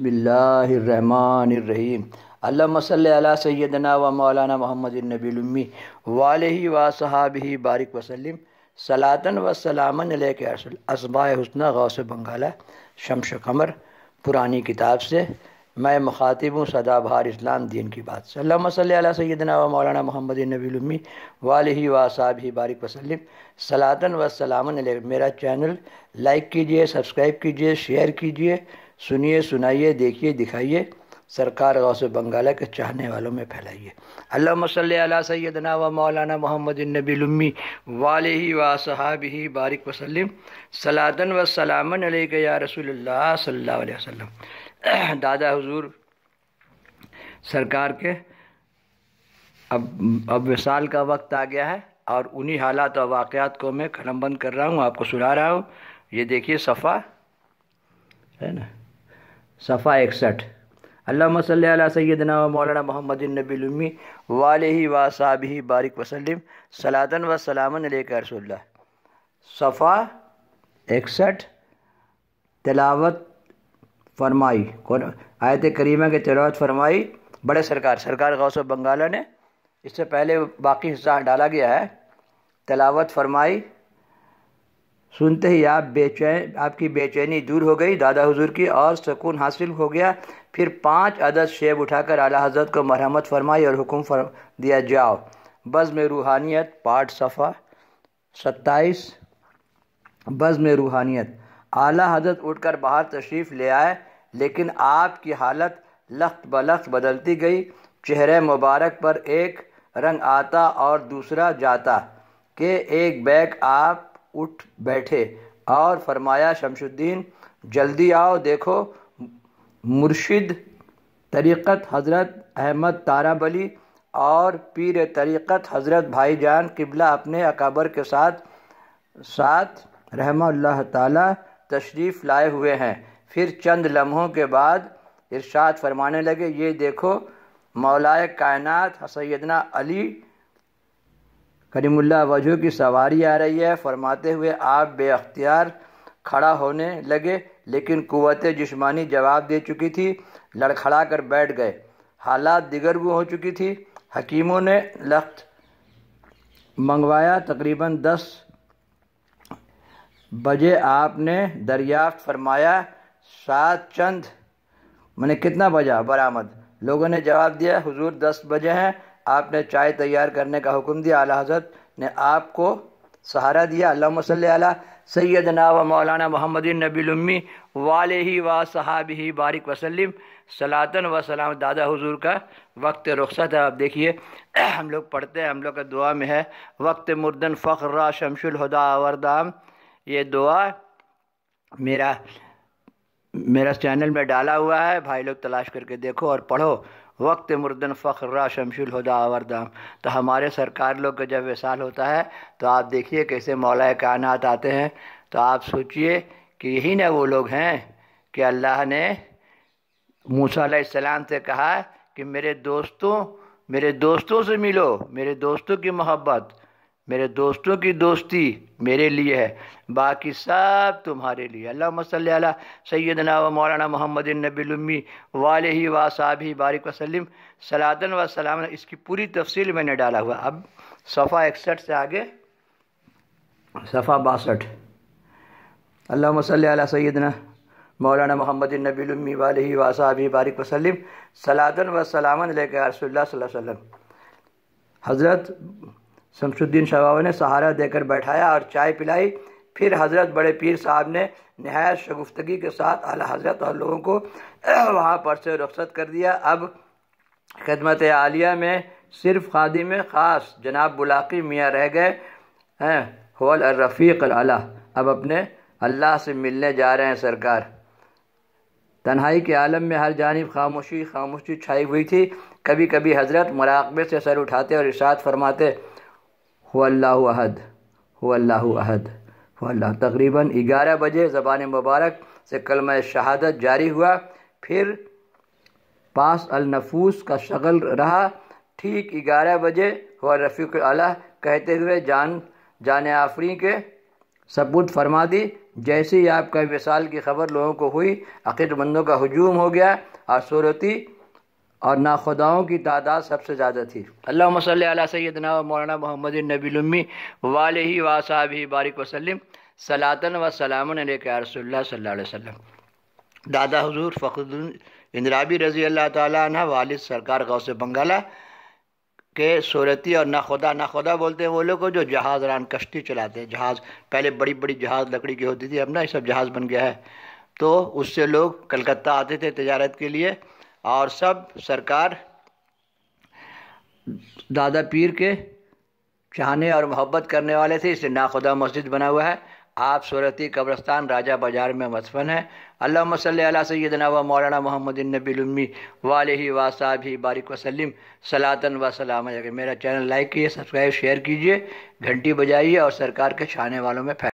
अल्लाह अल्लाम सल सैदना व मौलाना मोहम्मद नबीलमी वाल व ही बारिक वसलम सलातन व सलामन असबा हसन गौस बंगाला शमश कमर पुरानी किताब से मैं मुखातिब हूँ सदाबहार इस्लाम दीन की बात सल्लम सैदना व मौलाना मोहम्मद नबीलमी वाल ही व साहब ही बारिक वसलम सलातन व सलामन मेरा चैनल लाइक कीजिए सब्सक्राइब कीजिए शेयर कीजिए सुनिए सुनाइए देखिए दिखाइए सरकार गौस बंगाला के चाहने वालों में फैलाइए अल्लाह सल सैदना व मौलाना मोहम्मद नबीलम्मी वाल ही ही बारिक वसलम सलादन व सलामन या रसोल्ला सल्ला वसम दादा हजूर सरकार के अब अब विशाल का वक्त आ गया है और उन्हीं हालात और वाक़ात को मैं कलमबंद कर रहा हूँ आपको सुना रहा हूँ ये देखिए सफ़ा है ना सफ़ा इकसठ अल्लाम सैदना मौलाना मोहम्मद नबी वाल वसाब बारिक वसलम सलातन व सलामन रसोल्ला सफ़ा इकसठ तलावत फरमाई कौन आयत करीमा के तलावत फरमाई बड़े सरकार सरकार गौस बंगाला ने इससे पहले बाकी हिस्सा डाला गया है तलावत फरमाई सुनते ही आप बेचैन आपकी बेचैनी दूर हो गई दादा हुजूर की और सुकून हासिल हो गया फिर पांच अदद शेब उठाकर आला हजरत को मरहमत फरमाई और हुक्म फर दिया जाओ बज़ में रूहानियत पाठ सफ़ा सत्ताईस बज़ में रूहानियत आला हजरत उठकर बाहर तशरीफ़ ले आए लेकिन आपकी हालत लख्त बलख्त बदलती गई चेहरे मुबारक पर एक रंग आता और दूसरा जाता के एक बैग आप उठ बैठे और फरमाया शमशुद्दीन जल्दी आओ देखो मुर्शिद तरीक़त हज़रत अहमद ताराबली और पीर तरीक़त हज़रत भाई जान किबला अपने अकाबर के साथ साथ रहमल्ला ताला तशरीफ़ लाए हुए हैं फिर चंद लम्हों के बाद इरशाद फरमाने लगे ये देखो मौलाए कायनात सैदना अली करीमुल्ला वजू की सवारी आ रही है फरमाते हुए आप बेअ्तियार खड़ा होने लगे लेकिन कुत जिस्मानी जवाब दे चुकी थी लड़खड़ा कर बैठ गए हालात वो हो चुकी थी हकीमों ने लख्त मंगवाया तकरीबन दस बजे आपने दरियाफ्त फरमाया सात चंद मैंने कितना बजा बरामद लोगों ने जवाब दिया हुजूर दस बजे हैं आपने चाय तैयार करने का हुक्म दिया आला हजरत ने आपको सहारा दिया अल्लाह मसल सैदना व मौलाना मोहम्मद नबी वाल ही व साहब ही बारिक वसलम सलातन व सलाम दादा हुजूर का वक्त रुख्सत है आप देखिए हम लोग पढ़ते हैं हम लोग का दुआ में है वक्त मुर्दन फ़ख्र शमशुल हदा वरदाम ये दुआ मेरा मेरा चैनल में डाला हुआ है भाई लोग तलाश करके देखो और पढ़ो वक्त मुर्दन फ़ख्रा शमशुल हदा आवरदाम तो हमारे सरकार लोग का जब विसाल होता है तो आप देखिए कैसे मौलाए कायनात आते हैं तो आप सोचिए कि यही ना वो लोग हैं कि अल्लाह ने मूसा से कहा कि मेरे दोस्तों मेरे दोस्तों से मिलो मेरे दोस्तों की मोहब्बत मेरे दोस्तों की दोस्ती मेरे लिए है बाकी सब तुम्हारे लिए अल्लाह मसल सैदना व मौलाना मोहम्मद नबीमी वाल ही व बारिक वसलम सलादन व सलाम इसकी पूरी तफसील मैंने डाला हुआ अब सफ़ा इकसठ से आगे सफ़ा बासठ अल्लाह मसल सैदना मौलाना मोहम्मद नबीमी वाल ही व साबी बारिक वसलम सलादन व सलामन लेकर रसोल्ला वसलम हज़रत शमसुद्दीन शबाब ने सहारा देकर बैठाया और चाय पिलाई फिर हजरत बड़े पीर साहब ने नहायत शगुफ्तगी के साथ अला हजरत और लोगों को वहाँ पर से रख्सत कर दिया अब खदमत आलिया में सिर्फ खादिम ख़ास जनाब बुलाकी मियाँ रह गए हैं होल रफ़ीक अला अब अपने अल्लाह से मिलने जा रहे हैं सरकार तन्हाई के आलम में हर जानब खामोशी खामोशी छाई हुई थी कभी कभी हजरत मराकबे से सर उठाते और इशात फरमाते हुल्लाह अहद हुल्लाह अहद हुल्लाह तकरीबन ग्यारह बजे ज़बान मुबारक से कलम शहादत जारी हुआ फिर पास अलनफूस का शगल रहा ठीक ग्यारह बजे हुआ रफ़ीक अला कहते हुए जान जान आफरी के सबूत फरमा दी जैसे ही आपका विशाल की खबर लोगों को हुई अकीदमंदों का हजूम हो गया और सूरती और नाखुदाओं की तादाद सबसे ज़्यादा थी अल्लाह मसल सैदना मौलाना मोहम्मद नबीलम्मी वाल ही वासाब बारिक वसलम सलातन व सलामन दादा हजूर फ़खरुद्दीन इंद्राबी रज़ी अल्लाह तह वाल सरकार से बंगाला के सूरती और ना खुदा ना ख़ुदा बोलते हैं वो लोग जो जहाज़ रान कश्ती चलाते हैं जहाज़ पहले बड़ी बड़ी जहाज़ लकड़ी की होती थी अब ना ये सब जहाज़ बन गया है तो उससे लोग कलकत्ता आते थे तजारत के लिए और सब सरकार दादा पीर के चाहने और मोहब्बत करने वाले थे इसलिए नाखुदा मस्जिद बना हुआ है आप सूरती कब्रस्तान राजा बाजार में मसफन है अल्लाह सल सैदना व मौलाना मोहम्मद नबीलम्मी वाल ही वासा भी बारिक वसलम सलातन व सलाम मेरा चैनल लाइक कीजिए सब्सक्राइब शेयर कीजिए घंटी बजाइए और सरकार के छाने वालों में फैल